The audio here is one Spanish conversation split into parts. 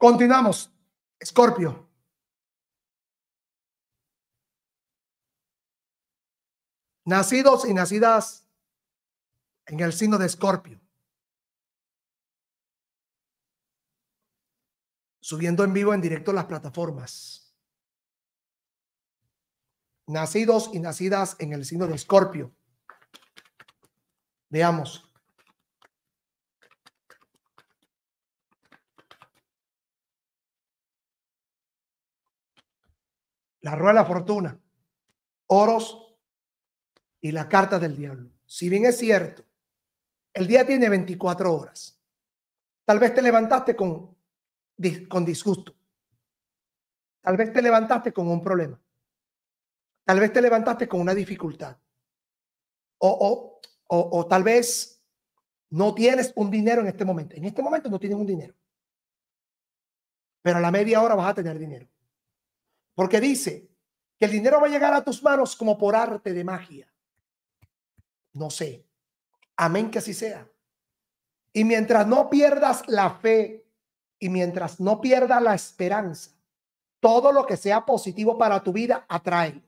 Continuamos. Escorpio. Nacidos y nacidas en el signo de Escorpio. Subiendo en vivo, en directo las plataformas. Nacidos y nacidas en el signo de Escorpio. Veamos. la rueda de la fortuna, oros y la carta del diablo. Si bien es cierto, el día tiene 24 horas. Tal vez te levantaste con, con disgusto. Tal vez te levantaste con un problema. Tal vez te levantaste con una dificultad. O, o, o, o tal vez no tienes un dinero en este momento. En este momento no tienes un dinero. Pero a la media hora vas a tener dinero. Porque dice que el dinero va a llegar a tus manos como por arte de magia. No sé. Amén que así sea. Y mientras no pierdas la fe y mientras no pierdas la esperanza, todo lo que sea positivo para tu vida, atrae.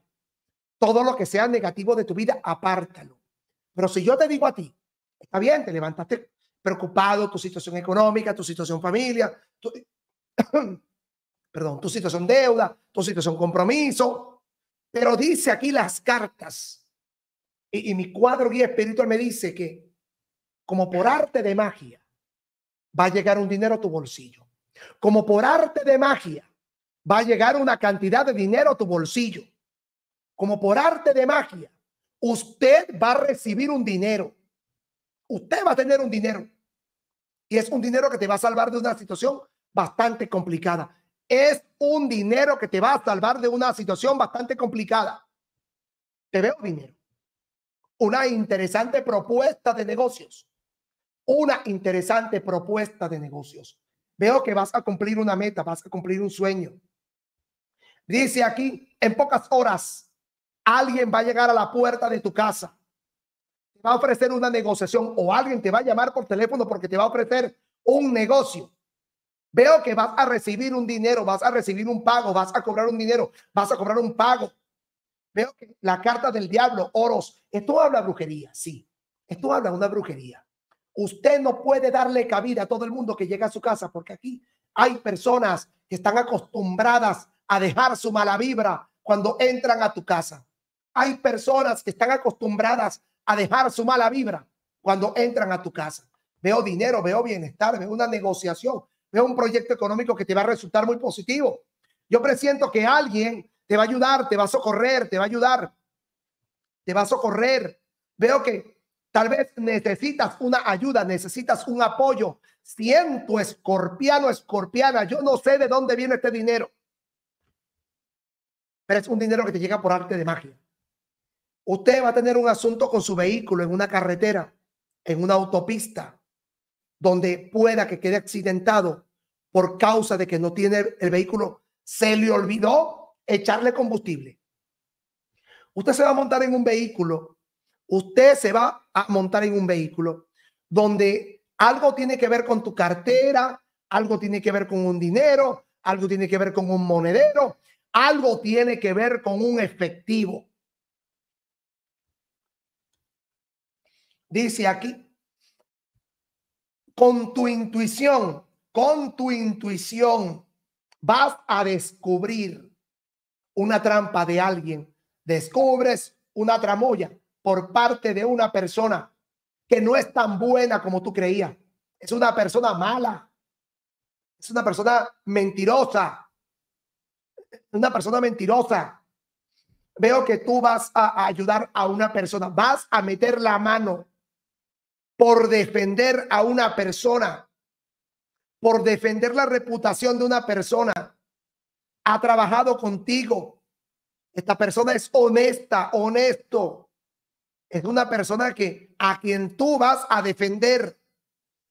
Todo lo que sea negativo de tu vida, apártalo. Pero si yo te digo a ti, está bien, te levantaste preocupado, tu situación económica, tu situación familia, tu perdón, tu situación deuda, tu situación compromiso. Pero dice aquí las cartas. Y, y mi cuadro guía espiritual me dice que, como por arte de magia, va a llegar un dinero a tu bolsillo. Como por arte de magia, va a llegar una cantidad de dinero a tu bolsillo. Como por arte de magia, usted va a recibir un dinero. Usted va a tener un dinero. Y es un dinero que te va a salvar de una situación bastante complicada. Es un dinero que te va a salvar de una situación bastante complicada. Te veo dinero. Una interesante propuesta de negocios. Una interesante propuesta de negocios. Veo que vas a cumplir una meta, vas a cumplir un sueño. Dice aquí, en pocas horas, alguien va a llegar a la puerta de tu casa. va a ofrecer una negociación o alguien te va a llamar por teléfono porque te va a ofrecer un negocio. Veo que vas a recibir un dinero, vas a recibir un pago, vas a cobrar un dinero, vas a cobrar un pago. Veo que la carta del diablo, oros, esto habla brujería, sí. Esto habla una brujería. Usted no puede darle cabida a todo el mundo que llega a su casa porque aquí hay personas que están acostumbradas a dejar su mala vibra cuando entran a tu casa. Hay personas que están acostumbradas a dejar su mala vibra cuando entran a tu casa. Veo dinero, veo bienestar, veo una negociación, veo un proyecto económico que te va a resultar muy positivo. Yo presiento que alguien te va a ayudar, te va a socorrer, te va a ayudar, te va a socorrer. Veo que tal vez necesitas una ayuda, necesitas un apoyo. Siento escorpiano, escorpiana, yo no sé de dónde viene este dinero, pero es un dinero que te llega por arte de magia. Usted va a tener un asunto con su vehículo en una carretera, en una autopista, donde pueda que quede accidentado por causa de que no tiene el vehículo, se le olvidó echarle combustible. Usted se va a montar en un vehículo, usted se va a montar en un vehículo donde algo tiene que ver con tu cartera, algo tiene que ver con un dinero, algo tiene que ver con un monedero, algo tiene que ver con un efectivo. Dice aquí, con tu intuición, con tu intuición, vas a descubrir una trampa de alguien. Descubres una tramoya por parte de una persona que no es tan buena como tú creías. Es una persona mala. Es una persona mentirosa. Una persona mentirosa. Veo que tú vas a ayudar a una persona. Vas a meter la mano por defender a una persona, por defender la reputación de una persona, ha trabajado contigo. Esta persona es honesta, honesto. Es una persona que a quien tú vas a defender,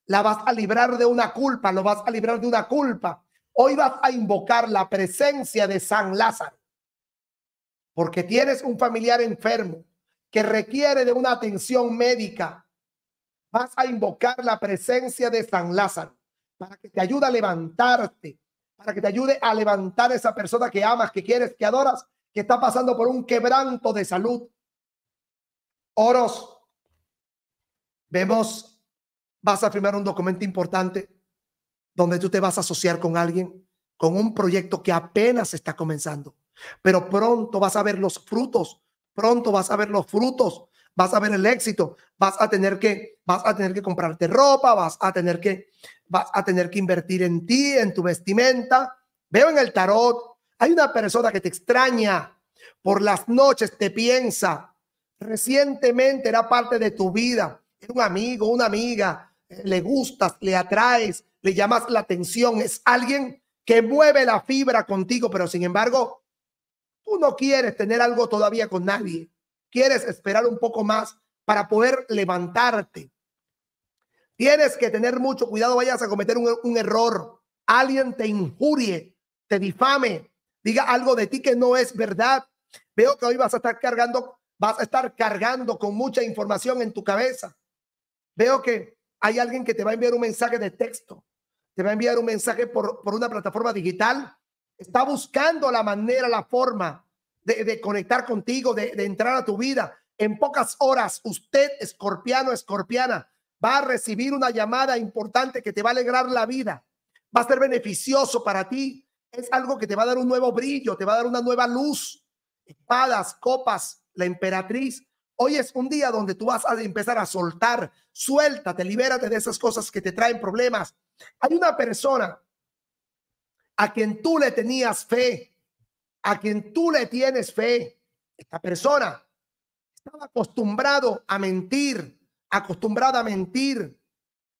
la vas a librar de una culpa, lo vas a librar de una culpa. Hoy vas a invocar la presencia de San Lázaro, porque tienes un familiar enfermo que requiere de una atención médica, vas a invocar la presencia de San Lázaro para que te ayude a levantarte, para que te ayude a levantar a esa persona que amas, que quieres, que adoras, que está pasando por un quebranto de salud. Oros, vemos, vas a firmar un documento importante donde tú te vas a asociar con alguien, con un proyecto que apenas está comenzando, pero pronto vas a ver los frutos, pronto vas a ver los frutos vas a ver el éxito, vas a tener que, vas a tener que comprarte ropa, vas a tener que, vas a tener que invertir en ti, en tu vestimenta. Veo en el tarot, hay una persona que te extraña, por las noches te piensa, recientemente era parte de tu vida, es un amigo, una amiga, eh, le gustas, le atraes, le llamas la atención, es alguien que mueve la fibra contigo, pero sin embargo, tú no quieres tener algo todavía con nadie quieres esperar un poco más para poder levantarte. Tienes que tener mucho cuidado, vayas a cometer un, error, alguien te injurie, te difame, diga algo de ti que no es verdad. Veo que hoy vas a estar cargando, vas a estar cargando con mucha información en tu cabeza. Veo que hay alguien que te va a enviar un mensaje de texto, te va a enviar un mensaje por, por una plataforma digital. Está buscando la manera, la forma de, conectar contigo, de, de entrar a tu vida. En pocas horas, usted, escorpiano, escorpiana, va a recibir una llamada importante que te va a alegrar la vida. Va a ser beneficioso para ti. Es algo que te va a dar un nuevo brillo, te va a dar una nueva luz. Espadas, copas, la emperatriz. Hoy es un día donde tú vas a empezar a soltar, suéltate, libérate de esas cosas que te traen problemas. Hay una persona a quien tú le tenías fe, a quien tú le tienes fe, esta persona estaba acostumbrado a mentir, acostumbrada a mentir.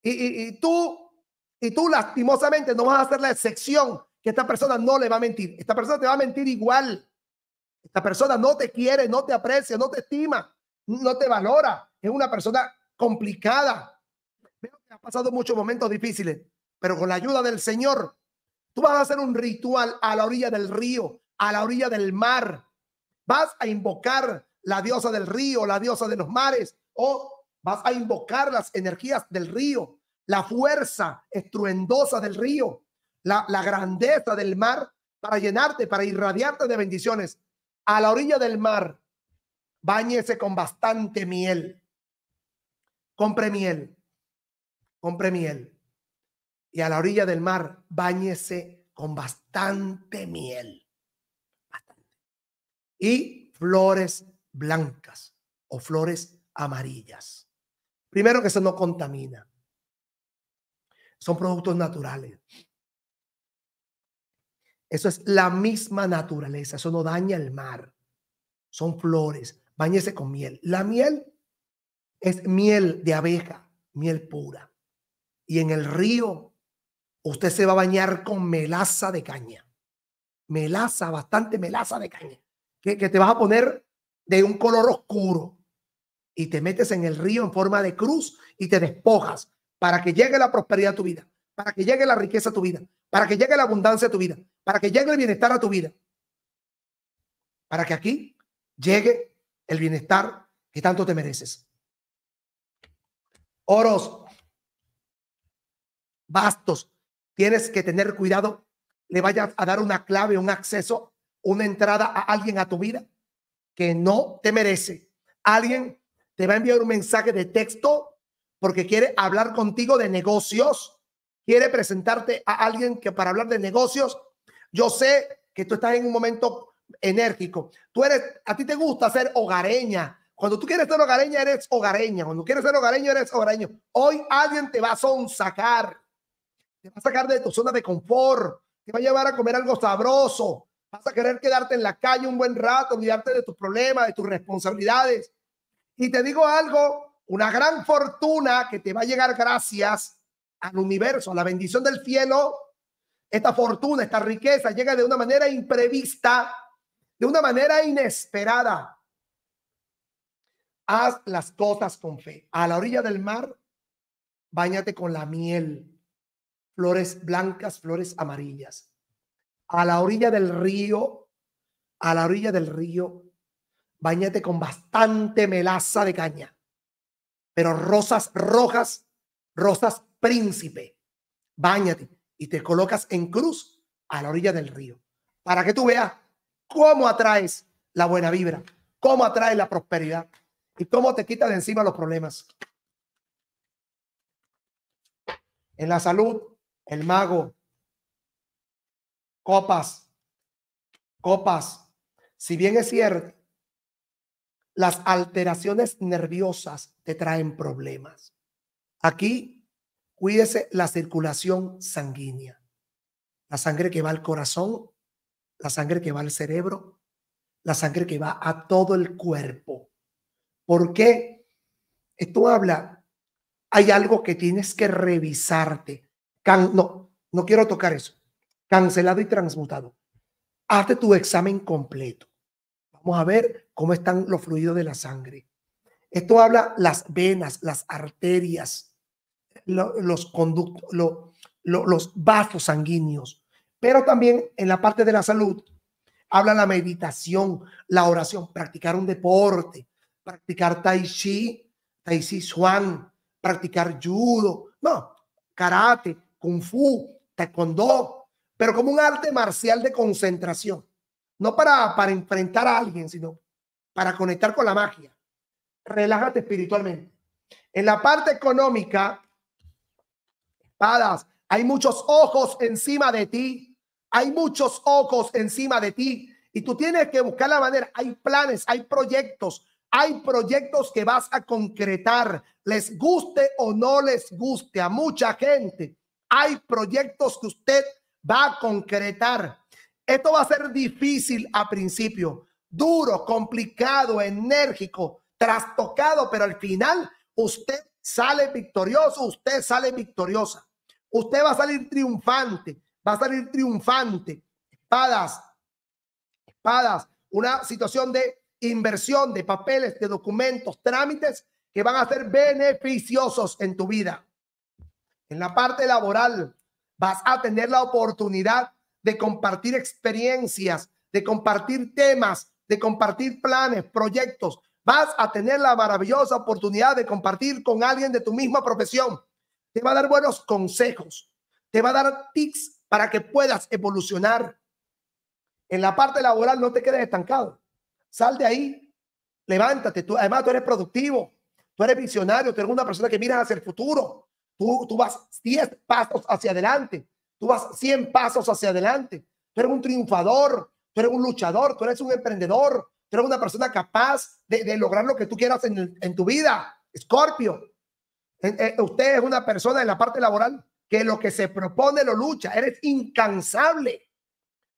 Y, tú, y tú lastimosamente no vas a hacer la excepción que esta persona no le va a mentir. Esta persona te va a mentir igual. Esta persona no te quiere, no te aprecia, no te estima, no te valora. Es una persona complicada. Veo ha pasado muchos momentos difíciles, pero con la ayuda del Señor, tú vas a hacer un ritual a la orilla del río, a la orilla del mar. Vas a invocar la diosa del río, la diosa de los mares, o vas a invocar las energías del río, la fuerza estruendosa del río, la, grandeza del mar para llenarte, para irradiarte de bendiciones. A la orilla del mar, bañese con bastante miel. Compre miel. Compre miel. Y a la orilla del mar, bañese con bastante miel y flores blancas o flores amarillas. Primero que eso no contamina. Son productos naturales. Eso es la misma naturaleza. Eso no daña el mar. Son flores. Báñese con miel. La miel es miel de abeja, miel pura. Y en el río usted se va a bañar con melaza de caña. Melaza, bastante melaza de caña que, te vas a poner de un color oscuro y te metes en el río en forma de cruz y te despojas para que llegue la prosperidad a tu vida, para que llegue la riqueza a tu vida, para que llegue la abundancia a tu vida, para que llegue el bienestar a tu vida, para que aquí llegue el bienestar que tanto te mereces. Oros, bastos, tienes que tener cuidado, le vayas a dar una clave, un acceso una entrada a alguien a tu vida que no te merece. Alguien te va a enviar un mensaje de texto porque quiere hablar contigo de negocios. Quiere presentarte a alguien que para hablar de negocios, yo sé que tú estás en un momento enérgico. Tú eres, a ti te gusta ser hogareña. Cuando tú quieres ser hogareña, eres hogareña. Cuando quieres ser hogareño, eres hogareño. Hoy alguien te va a sacar, Te va a sacar de tu zona de confort. Te va a llevar a comer algo sabroso Vas a querer quedarte en la calle un buen rato, olvidarte de tus problemas, de tus responsabilidades. Y te digo algo, una gran fortuna que te va a llegar gracias al universo, a la bendición del cielo. Esta fortuna, esta riqueza llega de una manera imprevista, de una manera inesperada. Haz las cosas con fe. A la orilla del mar, báñate con la miel, flores blancas, flores amarillas a la orilla del río, a la orilla del río, bañate con bastante melaza de caña, pero rosas rojas, rosas príncipe, bañate y te colocas en cruz a la orilla del río, para que tú veas cómo atraes la buena vibra, cómo atraes la prosperidad y cómo te quitas de encima los problemas. En la salud, el mago copas, copas. Si bien es cierto, las alteraciones nerviosas te traen problemas. Aquí, cuídese la circulación sanguínea. La sangre que va al corazón, la sangre que va al cerebro, la sangre que va a todo el cuerpo. ¿Por qué? Esto habla, hay algo que tienes que revisarte. no, no quiero tocar eso cancelado y transmutado. Hazte tu examen completo. Vamos a ver cómo están los fluidos de la sangre. Esto habla las venas, las arterias, los conductos, los vasos sanguíneos. Pero también en la parte de la salud habla la meditación, la oración, practicar un deporte, practicar tai chi, tai chi suan, practicar judo, no, karate, kung fu, taekwondo, pero como un arte marcial de concentración. No para, enfrentar a alguien, sino para conectar con la magia. Relájate espiritualmente. En la parte económica, espadas, hay muchos ojos encima de ti. Hay muchos ojos encima de ti. Y tú tienes que buscar la manera. Hay planes, hay proyectos, hay proyectos que vas a concretar. Les guste o no les guste a mucha gente. Hay proyectos que usted va a concretar. Esto va a ser difícil a principio, duro, complicado, enérgico, trastocado, pero al final usted sale victorioso, usted sale victoriosa. Usted va a salir triunfante, va a salir triunfante. Espadas, espadas, una situación de inversión de papeles, de documentos, trámites que van a ser beneficiosos en tu vida. En la parte laboral, Vas a tener la oportunidad de compartir experiencias, de compartir temas, de compartir planes, proyectos. Vas a tener la maravillosa oportunidad de compartir con alguien de tu misma profesión. Te va a dar buenos consejos, te va a dar tips para que puedas evolucionar. En la parte laboral no te quedes estancado. Sal de ahí, levántate. Tú, además, tú eres productivo, tú eres visionario, tú eres una persona que mira hacia el futuro. Tú, vas 10 pasos hacia adelante, tú vas 100 pasos hacia adelante. Tú eres un triunfador, tú eres un luchador, tú eres un emprendedor, tú eres una persona capaz de, lograr lo que tú quieras en, tu vida. Escorpio, eh, usted es una persona en la parte laboral que lo que se propone lo lucha, eres incansable.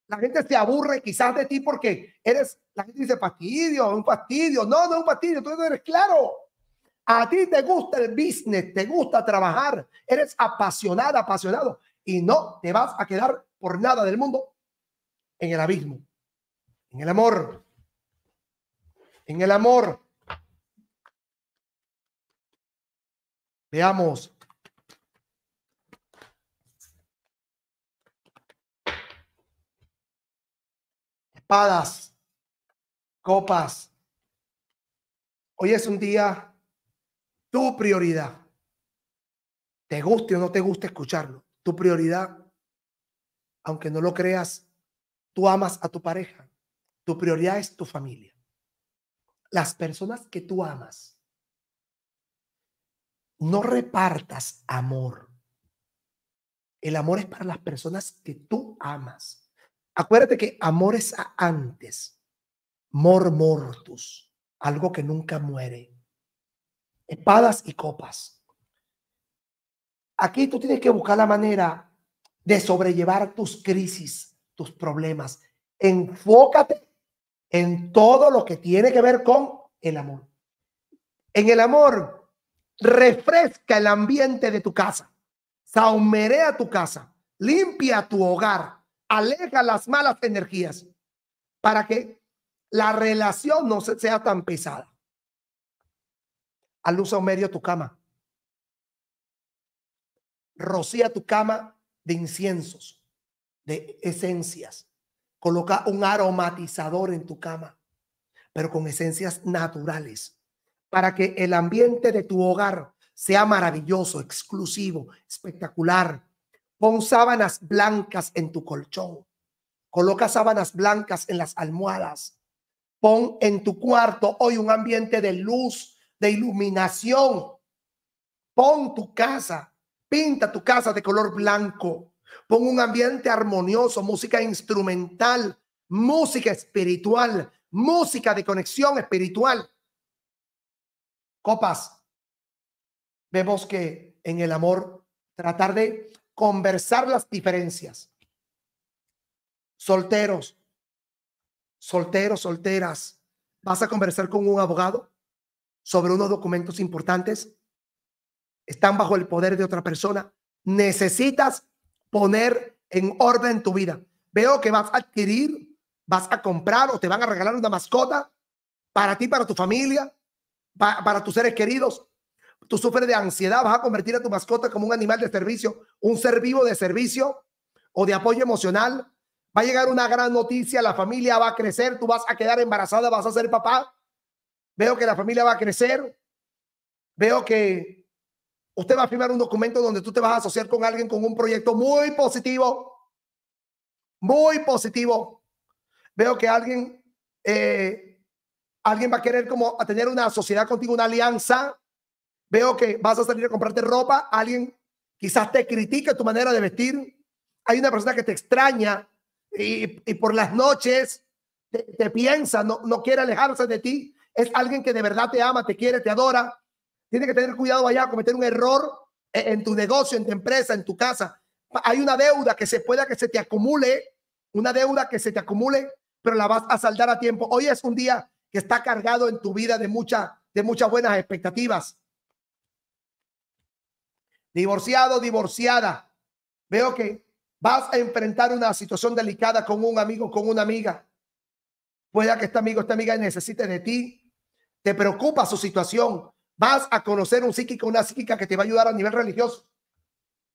La gente se aburre quizás de ti porque eres, la gente dice fastidio, un fastidio. No, no es un fastidio, tú eres claro. A ti te gusta el business, te gusta trabajar, eres apasionada, apasionado y no te vas a quedar por nada del mundo en el abismo, en el amor, en el amor. Veamos. Espadas, copas. Hoy es un día tu prioridad, te guste o no te guste escucharlo, tu prioridad, aunque no lo creas, tú amas a tu pareja, tu prioridad es tu familia, las personas que tú amas. No repartas amor. El amor es para las personas que tú amas. Acuérdate que amor es antes, mor mortus, algo que nunca muere espadas y copas. Aquí tú tienes que buscar la manera de sobrellevar tus crisis, tus problemas. Enfócate en todo lo que tiene que ver con el amor. En el amor, refresca el ambiente de tu casa, saumerea tu casa, limpia tu hogar, aleja las malas energías para que la relación no sea tan pesada. Alusa a un medio tu cama. Rocía tu cama de inciensos, de esencias. Coloca un aromatizador en tu cama, pero con esencias naturales, para que el ambiente de tu hogar sea maravilloso, exclusivo, espectacular. Pon sábanas blancas en tu colchón. Coloca sábanas blancas en las almohadas. Pon en tu cuarto hoy un ambiente de luz, de iluminación. Pon tu casa, pinta tu casa de color blanco. Pon un ambiente armonioso, música instrumental, música espiritual, música de conexión espiritual. Copas. Vemos que en el amor tratar de conversar las diferencias. Solteros, solteros, solteras. ¿Vas a conversar con un abogado? sobre unos documentos importantes, están bajo el poder de otra persona. Necesitas poner en orden tu vida. Veo que vas a adquirir, vas a comprar o te van a regalar una mascota para ti, para tu familia, para, tus seres queridos. Tú sufres de ansiedad, vas a convertir a tu mascota como un animal de servicio, un ser vivo de servicio o de apoyo emocional. Va a llegar una gran noticia, la familia va a crecer, tú vas a quedar embarazada, vas a ser papá veo que la familia va a crecer, veo que usted va a firmar un documento donde tú te vas a asociar con alguien con un proyecto muy positivo, muy positivo. Veo que alguien, eh, alguien va a querer como a tener una sociedad contigo, una alianza. Veo que vas a salir a comprarte ropa, alguien quizás te critique tu manera de vestir. Hay una persona que te extraña y, por las noches te, te, piensa, no, no quiere alejarse de ti es alguien que de verdad te ama, te quiere, te adora. Tiene que tener cuidado allá, cometer un error e-, en tu negocio, en tu empresa, en tu casa. Hay una deuda que se pueda que se te acumule, una deuda que se te acumule, pero la vas a saldar a tiempo. Hoy es un día que está cargado en tu vida de, muchas, de muchas buenas expectativas. Divorciado, divorciada. Veo que vas a enfrentar una situación delicada con un amigo, con una amiga. Puede que este amigo, esta amiga necesite de ti, te preocupa su situación, vas a conocer un psíquico, una psíquica que te va a ayudar a nivel religioso.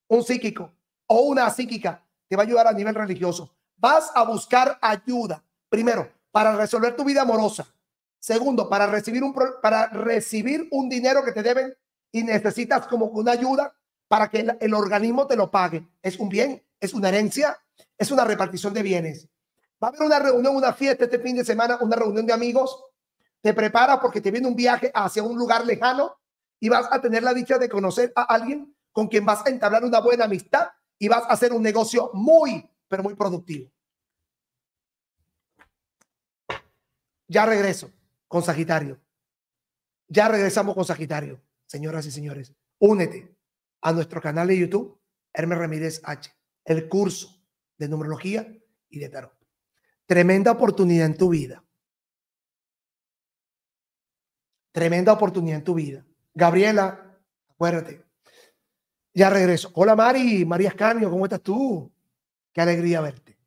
Un psíquico o una psíquica te va a ayudar a nivel religioso. Vas a buscar ayuda, primero, para resolver tu vida amorosa. Segundo, para recibir un, para recibir un dinero que te deben y necesitas como una ayuda para que el, el organismo te lo pague. Es un bien, es una herencia, es una repartición de bienes. Va a haber una reunión, una fiesta este fin de semana, una reunión de amigos te prepara porque te viene un viaje hacia un lugar lejano y vas a tener la dicha de conocer a alguien con quien vas a entablar una buena amistad y vas a hacer un negocio muy, pero muy productivo. Ya regreso con Sagitario. Ya regresamos con Sagitario, señoras y señores. Únete a nuestro canal de YouTube, Hermes Ramírez H, el curso de numerología y de tarot. Tremenda oportunidad en tu vida Tremenda oportunidad en tu vida. Gabriela, acuérdate. Ya regreso. Hola Mari, María Escanio, ¿cómo estás tú? Qué alegría verte.